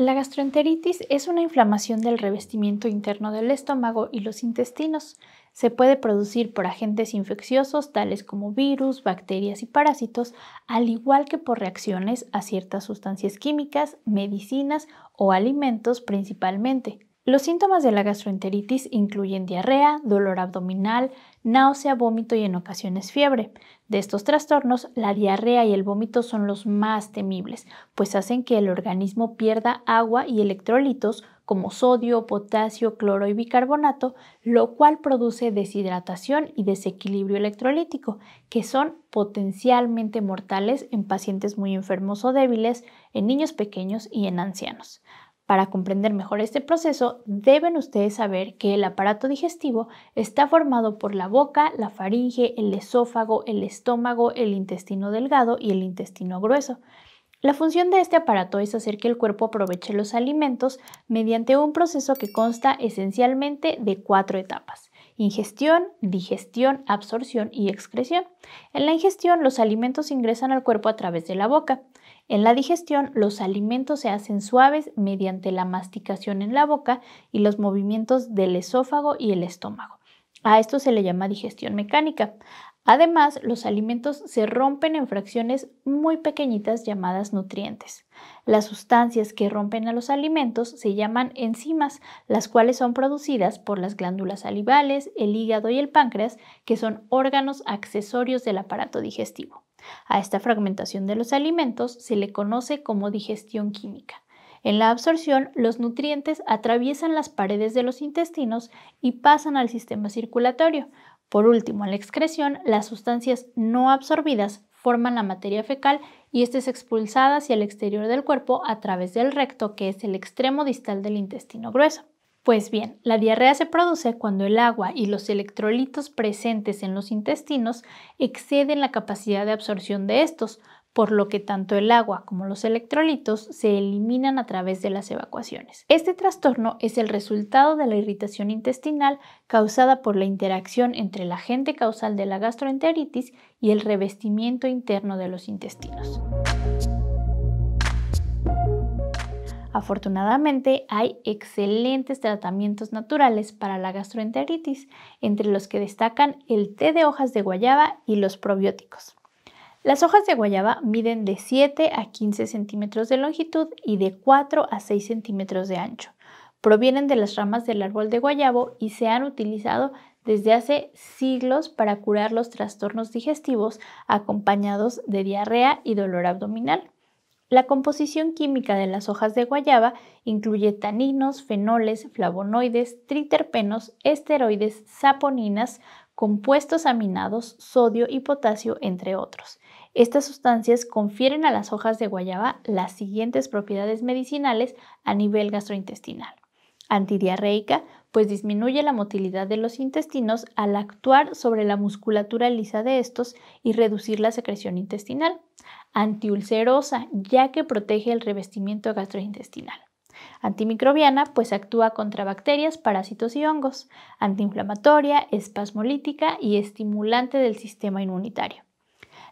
La gastroenteritis es una inflamación del revestimiento interno del estómago y los intestinos. Se puede producir por agentes infecciosos tales como virus, bacterias y parásitos, al igual que por reacciones a ciertas sustancias químicas, medicinas o alimentos principalmente. Los síntomas de la gastroenteritis incluyen diarrea, dolor abdominal, náusea, vómito y en ocasiones fiebre. De estos trastornos, la diarrea y el vómito son los más temibles, pues hacen que el organismo pierda agua y electrolitos como sodio, potasio, cloro y bicarbonato, lo cual produce deshidratación y desequilibrio electrolítico, que son potencialmente mortales en pacientes muy enfermos o débiles, en niños pequeños y en ancianos. Para comprender mejor este proceso, deben ustedes saber que el aparato digestivo está formado por la boca, la faringe, el esófago, el estómago, el intestino delgado y el intestino grueso. La función de este aparato es hacer que el cuerpo aproveche los alimentos mediante un proceso que consta esencialmente de cuatro etapas. Ingestión, digestión, absorción y excreción. En la ingestión los alimentos ingresan al cuerpo a través de la boca. En la digestión, los alimentos se hacen suaves mediante la masticación en la boca y los movimientos del esófago y el estómago. A esto se le llama digestión mecánica. Además, los alimentos se rompen en fracciones muy pequeñitas llamadas nutrientes. Las sustancias que rompen a los alimentos se llaman enzimas, las cuales son producidas por las glándulas salivales, el hígado y el páncreas, que son órganos accesorios del aparato digestivo. A esta fragmentación de los alimentos se le conoce como digestión química. En la absorción, los nutrientes atraviesan las paredes de los intestinos y pasan al sistema circulatorio. Por último, en la excreción, las sustancias no absorbidas forman la materia fecal y ésta es expulsada hacia el exterior del cuerpo a través del recto, que es el extremo distal del intestino grueso. Pues bien, la diarrea se produce cuando el agua y los electrolitos presentes en los intestinos exceden la capacidad de absorción de estos, por lo que tanto el agua como los electrolitos se eliminan a través de las evacuaciones. Este trastorno es el resultado de la irritación intestinal causada por la interacción entre el agente causal de la gastroenteritis y el revestimiento interno de los intestinos. Afortunadamente, hay excelentes tratamientos naturales para la gastroenteritis, entre los que destacan el té de hojas de guayaba y los probióticos. Las hojas de guayaba miden de 7 a 15 centímetros de longitud y de 4 a 6 centímetros de ancho. Provienen de las ramas del árbol de guayabo y se han utilizado desde hace siglos para curar los trastornos digestivos acompañados de diarrea y dolor abdominal. La composición química de las hojas de guayaba incluye taninos, fenoles, flavonoides, triterpenos, esteroides, saponinas, compuestos aminados, sodio y potasio, entre otros. Estas sustancias confieren a las hojas de guayaba las siguientes propiedades medicinales a nivel gastrointestinal. Antidiarreica, pues disminuye la motilidad de los intestinos al actuar sobre la musculatura lisa de estos y reducir la secreción intestinal. Antiulcerosa, ya que protege el revestimiento gastrointestinal. Antimicrobiana, pues actúa contra bacterias, parásitos y hongos. Antiinflamatoria, espasmolítica y estimulante del sistema inmunitario.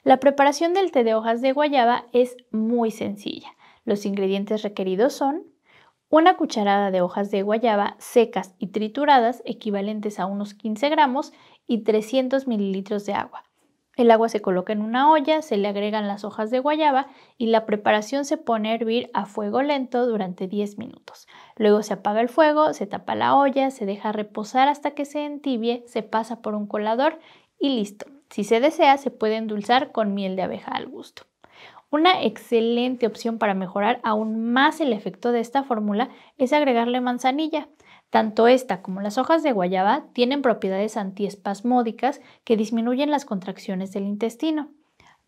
La preparación del té de hojas de guayaba es muy sencilla. Los ingredientes requeridos son una cucharada de hojas de guayaba secas y trituradas, equivalentes a unos 15 gramos, y 300 mililitros de agua. El agua se coloca en una olla, se le agregan las hojas de guayaba y la preparación se pone a hervir a fuego lento durante 10 minutos. Luego se apaga el fuego, se tapa la olla, se deja reposar hasta que se entibie, se pasa por un colador y listo. Si se desea, se puede endulzar con miel de abeja al gusto. Una excelente opción para mejorar aún más el efecto de esta fórmula es agregarle manzanilla. Tanto esta como las hojas de guayaba tienen propiedades antiespasmódicas que disminuyen las contracciones del intestino.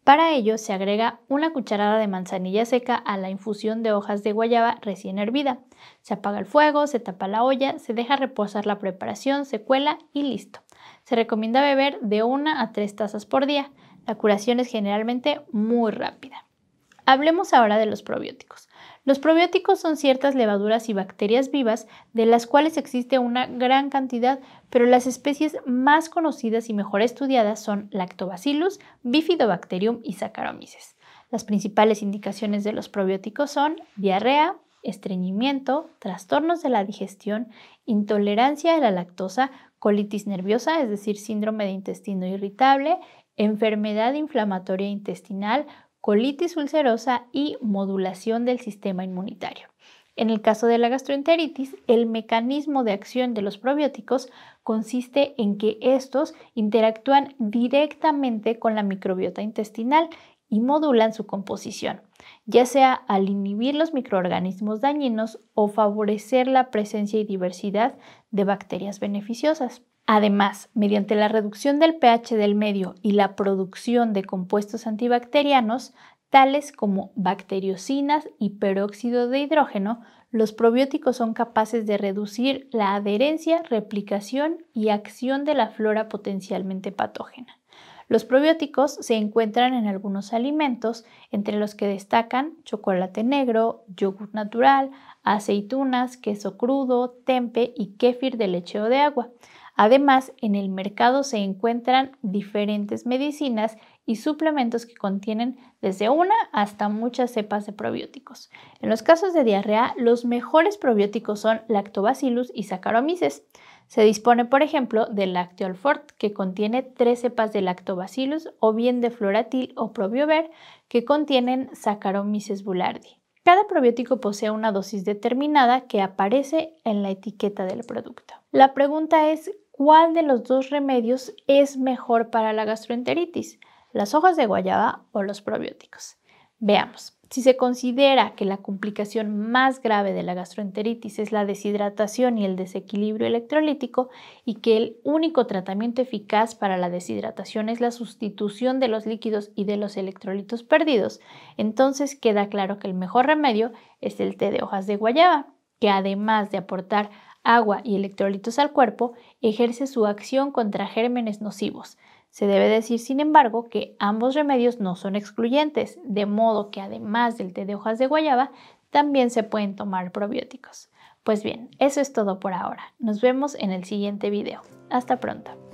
Para ello se agrega una cucharada de manzanilla seca a la infusión de hojas de guayaba recién hervida. Se apaga el fuego, se tapa la olla, se deja reposar la preparación, se cuela y listo. Se recomienda beber de una a tres tazas por día. La curación es generalmente muy rápida. Hablemos ahora de los probióticos. Los probióticos son ciertas levaduras y bacterias vivas de las cuales existe una gran cantidad, pero las especies más conocidas y mejor estudiadas son Lactobacillus, Bifidobacterium y Saccharomyces. Las principales indicaciones de los probióticos son diarrea, estreñimiento, trastornos de la digestión, intolerancia a la lactosa, colitis nerviosa, es decir, síndrome de intestino irritable, enfermedad inflamatoria intestinal, colitis ulcerosa y modulación del sistema inmunitario. En el caso de la gastroenteritis, el mecanismo de acción de los probióticos consiste en que estos interactúan directamente con la microbiota intestinal y modulan su composición, ya sea al inhibir los microorganismos dañinos o favorecer la presencia y diversidad de bacterias beneficiosas. Además, mediante la reducción del pH del medio y la producción de compuestos antibacterianos, tales como bacteriocinas y peróxido de hidrógeno, los probióticos son capaces de reducir la adherencia, replicación y acción de la flora potencialmente patógena. Los probióticos se encuentran en algunos alimentos, entre los que destacan chocolate negro, yogur natural, aceitunas, queso crudo, tempe y kéfir de leche o de agua. Además, en el mercado se encuentran diferentes medicinas y suplementos que contienen desde una hasta muchas cepas de probióticos. En los casos de diarrea, los mejores probióticos son lactobacillus y saccharomyces. Se dispone, por ejemplo, del Lacteolfort, que contiene tres cepas de lactobacillus, o bien de floratil o probiover, que contienen Saccharomyces boulardii. Cada probiótico posee una dosis determinada que aparece en la etiqueta del producto. La pregunta es, ¿cuál de los dos remedios es mejor para la gastroenteritis? las hojas de guayaba o los probióticos. Veamos, si se considera que la complicación más grave de la gastroenteritis es la deshidratación y el desequilibrio electrolítico y que el único tratamiento eficaz para la deshidratación es la sustitución de los líquidos y de los electrolitos perdidos, entonces queda claro que el mejor remedio es el té de hojas de guayaba, que además de aportar agua y electrolitos al cuerpo, ejerce su acción contra gérmenes nocivos, se debe decir, sin embargo, que ambos remedios no son excluyentes, de modo que además del té de hojas de guayaba, también se pueden tomar probióticos. Pues bien, eso es todo por ahora. Nos vemos en el siguiente video. Hasta pronto.